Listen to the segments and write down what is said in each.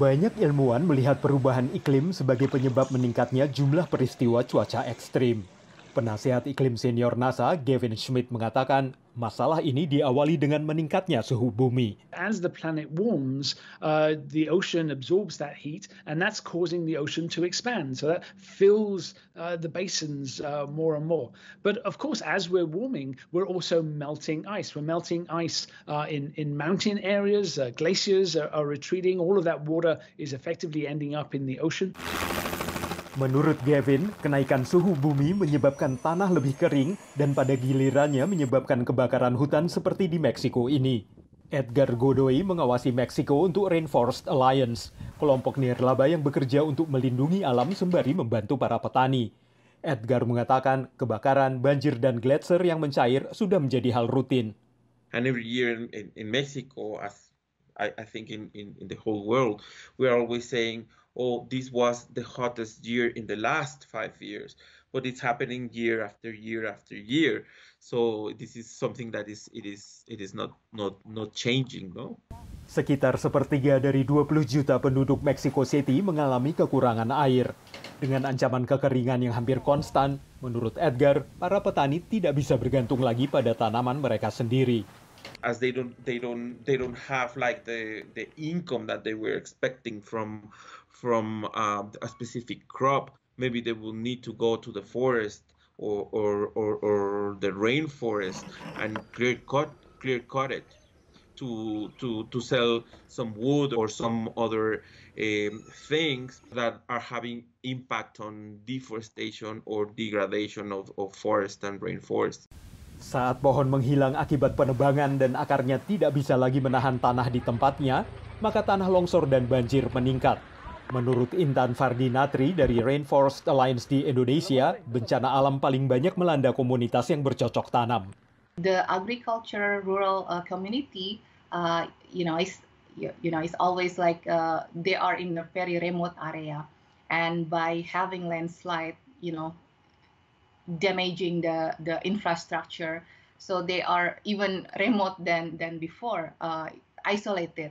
Banyak ilmuwan melihat perubahan iklim sebagai penyebab meningkatnya jumlah peristiwa cuaca ekstrim. Penasehat iklim senior NASA, Gavin Schmidt mengatakan, masalah ini diawali dengan meningkatnya suhu bumi. As the planet warms, uh, the ocean absorbs that heat and that's causing the ocean to expand. So that fills uh, the basins uh, more and more. But of course, as we're warming, we're also melting ice. We're melting ice uh, in in mountain areas, uh, glaciers are, are retreating. All of that water is effectively ending up in the ocean. Menurut Gavin, kenaikan suhu bumi menyebabkan tanah lebih kering dan pada gilirannya menyebabkan kebakaran hutan seperti di Meksiko ini. Edgar Godoy mengawasi Meksiko untuk Rainforest Alliance, kelompok nirlaba yang bekerja untuk melindungi alam sembari membantu para petani. Edgar mengatakan kebakaran, banjir, dan gletser yang mencair sudah menjadi hal rutin. And every year in, in, in Mexico, as I, I think in, in, in the whole world, we are always saying, oh, this was the hottest year in the last five years, but it's happening year after year after year. So this is something that is it is it is not not not changing, no? Sekitar sepertiga dari 20 juta penduduk Mexico City mengalami kekurangan air. Dengan ancaman kekeringan yang hampir konstan, menurut Edgar, para petani tidak bisa bergantung lagi pada tanaman mereka sendiri. as they don't they don't they don't have like the the income that they were expecting from from uh, a specific crop. Maybe they will need to go to the forest or, or, or, or the rainforest and clear cut, clear cut it to, to, to sell some wood or some other um, things that are having impact on deforestation or degradation of, of forest and rainforest. Saat pohon menghilang akibat penebangan dan akarnya tidak bisa lagi menahan tanah di tempatnya, maka tanah longsor dan banjir meningkat. Menurut Intan Fardinatri dari Rainforest Alliance di Indonesia, bencana alam paling banyak melanda komunitas yang bercocok tanam. The agriculture rural uh, community, uh, you know, is you know, is always like uh, they are in a very remote area, and by having landslide, you know, damaging the the infrastructure, so they are even remote than than before, uh, isolated.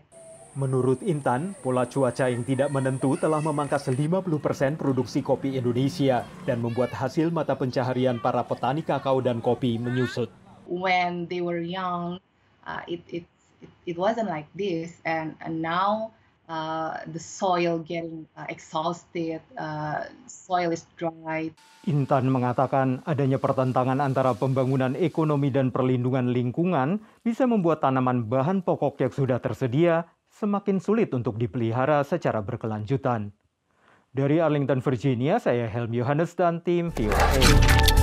Menurut Intan, pola cuaca yang tidak menentu telah memangkas 50% produksi kopi Indonesia dan membuat hasil mata pencaharian para petani kakao dan kopi menyusut. When they were young, uh, it, it it wasn't like this, and, and now uh, the soil getting uh, exhausted, uh, soil is dry. Intan mengatakan adanya pertentangan antara pembangunan ekonomi dan perlindungan lingkungan bisa membuat tanaman bahan pokok yang sudah tersedia semakin sulit untuk dipelihara secara berkelanjutan. Dari Arlington, Virginia, saya Helm Yohanes dan tim VOA.